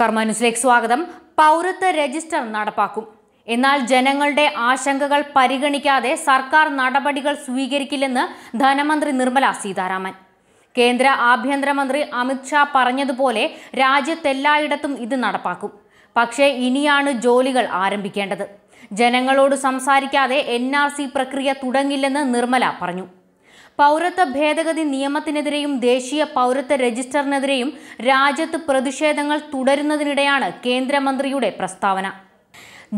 കർമാന്യൂസിലേക്ക് സ്വാഗതം പൗരത്വ രജിസ്റ്റർ നടപ്പാക്കും എന്നാൽ ജനങ്ങളുടെ ആശങ്കകൾ പരിഗണിക്കാതെ സർക്കാർ നടപടികൾ സ്വീകരിക്കില്ലെന്ന് ധനമന്ത്രി നിർമ്മല സീതാരാമൻ കേന്ദ്ര ആഭ്യന്തരമന്ത്രി അമിത്ഷാ പറഞ്ഞതുപോലെ രാജ്യത്തെല്ലായിടത്തും ഇത് നടപ്പാക്കും പക്ഷേ ഇനിയാണ് ജോലികൾ ആരംഭിക്കേണ്ടത് ജനങ്ങളോട് സംസാരിക്കാതെ എൻ പ്രക്രിയ തുടങ്ങില്ലെന്ന് നിർമ്മല പറഞ്ഞു പൗരത്വ ഭേദഗതി നിയമത്തിനെതിരെയും ദേശീയ പൗരത്വ രജിസ്റ്ററിനെതിരെയും രാജ്യത്ത് പ്രതിഷേധങ്ങൾ തുടരുന്നതിനിടെയാണ് കേന്ദ്രമന്ത്രിയുടെ പ്രസ്താവന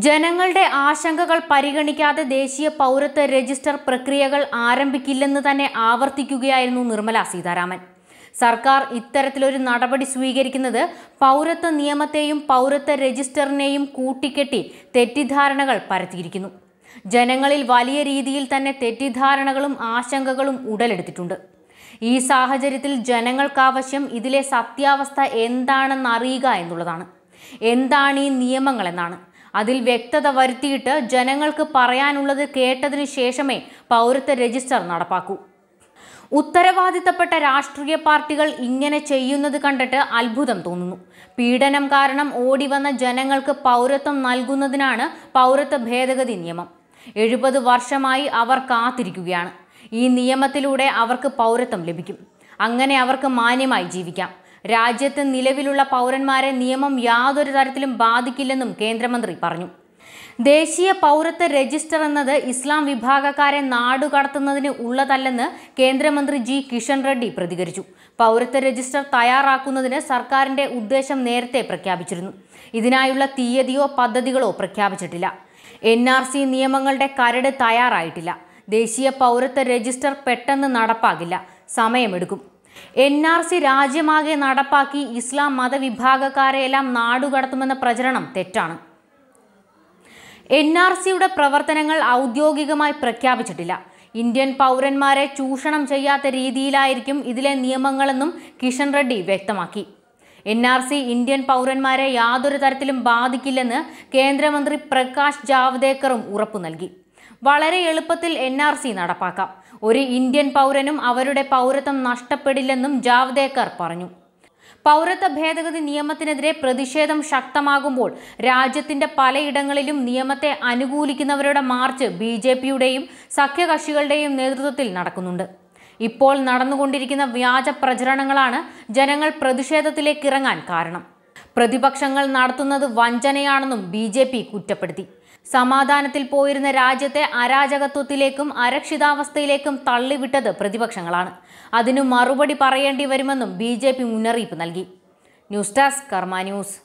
ജനങ്ങളുടെ ആശങ്കകൾ പരിഗണിക്കാതെ ദേശീയ പൗരത്വ രജിസ്റ്റർ പ്രക്രിയകൾ ആരംഭിക്കില്ലെന്ന് തന്നെ ആവർത്തിക്കുകയായിരുന്നു നിർമ്മല സീതാരാമൻ സർക്കാർ ഇത്തരത്തിലൊരു നടപടി സ്വീകരിക്കുന്നത് പൗരത്വ നിയമത്തെയും പൗരത്വ രജിസ്റ്ററിനെയും കൂട്ടിക്കെട്ടി തെറ്റിദ്ധാരണകൾ പരത്തിയിരിക്കുന്നു ജനങ്ങളിൽ വലിയ രീതിയിൽ തന്നെ തെറ്റിദ്ധാരണകളും ആശങ്കകളും ഉടലെടുത്തിട്ടുണ്ട് ഈ സാഹചര്യത്തിൽ ജനങ്ങൾക്കാവശ്യം ഇതിലെ സത്യാവസ്ഥ എന്താണെന്ന് അറിയുക എന്നുള്ളതാണ് എന്താണ് ഈ നിയമങ്ങളെന്നാണ് അതിൽ വ്യക്തത വരുത്തിയിട്ട് ജനങ്ങൾക്ക് പറയാനുള്ളത് കേട്ടതിനു ശേഷമേ പൗരത്വ രജിസ്റ്റർ നടപ്പാക്കൂ ഉത്തരവാദിത്തപ്പെട്ട രാഷ്ട്രീയ പാർട്ടികൾ ഇങ്ങനെ ചെയ്യുന്നത് കണ്ടിട്ട് അത്ഭുതം തോന്നുന്നു പീഡനം കാരണം ഓടിവന്ന ജനങ്ങൾക്ക് പൗരത്വം നൽകുന്നതിനാണ് പൗരത്വ ഭേദഗതി നിയമം എഴുപത് വർഷമായി അവർ കാത്തിരിക്കുകയാണ് ഈ നിയമത്തിലൂടെ അവർക്ക് പൗരത്വം ലഭിക്കും അങ്ങനെ അവർക്ക് മാന്യമായി ജീവിക്കാം രാജ്യത്ത് നിലവിലുള്ള പൗരന്മാരെ നിയമം യാതൊരു തരത്തിലും ബാധിക്കില്ലെന്നും കേന്ദ്രമന്ത്രി പറഞ്ഞു ദേശീയ പൗരത്വ രജിസ്റ്റർ എന്നത് ഇസ്ലാം വിഭാഗക്കാരെ നാടുകടത്തുന്നതിന് ഉള്ളതല്ലെന്ന് കേന്ദ്രമന്ത്രി ജി കിഷൻ റെഡ്ഡി പ്രതികരിച്ചു പൗരത്വ രജിസ്റ്റർ തയ്യാറാക്കുന്നതിന് സർക്കാരിന്റെ ഉദ്ദേശം നേരത്തെ പ്രഖ്യാപിച്ചിരുന്നു ഇതിനായുള്ള തീയതിയോ പദ്ധതികളോ പ്രഖ്യാപിച്ചിട്ടില്ല എൻ ആർ സി നിയമങ്ങളുടെ കരട് തയ്യാറായിട്ടില്ല ദേശീയ പൗരത്വ രജിസ്റ്റർ പെട്ടെന്ന് നടപ്പാകില്ല സമയമെടുക്കും എൻ ആർ സി രാജ്യമാകെ നടപ്പാക്കി ഇസ്ലാം മതവിഭാഗക്കാരെയെല്ലാം നാടുകടത്തുമെന്ന പ്രചരണം തെറ്റാണ് എൻ ആർ സിയുടെ പ്രവർത്തനങ്ങൾ ഔദ്യോഗികമായി പ്രഖ്യാപിച്ചിട്ടില്ല ഇന്ത്യൻ പൗരന്മാരെ ചൂഷണം ചെയ്യാത്ത രീതിയിലായിരിക്കും ഇതിലെ നിയമങ്ങളെന്നും കിഷൻ റെഡ്ഡി വ്യക്തമാക്കി എൻ ആർ സി ഇന്ത്യൻ പൗരന്മാരെ യാതൊരു തരത്തിലും ബാധിക്കില്ലെന്ന് കേന്ദ്രമന്ത്രി പ്രകാശ് ജാവ്ദേക്കറും ഉറപ്പു നൽകി വളരെ എളുപ്പത്തിൽ എൻ ആർ സി നടപ്പാക്കാം ഒരു ഇന്ത്യൻ പൗരനും അവരുടെ പൗരത്വം നഷ്ടപ്പെടില്ലെന്നും ജാവ്ദേക്കർ പറഞ്ഞു പൗരത്വ ഭേദഗതി നിയമത്തിനെതിരെ പ്രതിഷേധം ശക്തമാകുമ്പോൾ രാജ്യത്തിന്റെ പലയിടങ്ങളിലും നിയമത്തെ അനുകൂലിക്കുന്നവരുടെ മാർച്ച് ബി ജെ പിയുടെയും സഖ്യകക്ഷികളുടെയും നേതൃത്വത്തിൽ നടക്കുന്നുണ്ട് ഇപ്പോൾ നടന്നുകൊണ്ടിരിക്കുന്ന വ്യാജ പ്രചരണങ്ങളാണ് ജനങ്ങൾ പ്രതിഷേധത്തിലേക്ക് ഇറങ്ങാൻ കാരണം പ്രതിപക്ഷങ്ങൾ നടത്തുന്നത് വഞ്ചനയാണെന്നും ബി ജെ പി കുറ്റപ്പെടുത്തി സമാധാനത്തിൽ പോയിരുന്ന രാജ്യത്തെ അരാജകത്വത്തിലേക്കും അരക്ഷിതാവസ്ഥയിലേക്കും തള്ളിവിട്ടത് പ്രതിപക്ഷങ്ങളാണ് അതിനു മറുപടി പറയേണ്ടി വരുമെന്നും ബി മുന്നറിയിപ്പ് നൽകി ന്യൂസ് ഡെസ്ക് കർമ്മ ന്യൂസ്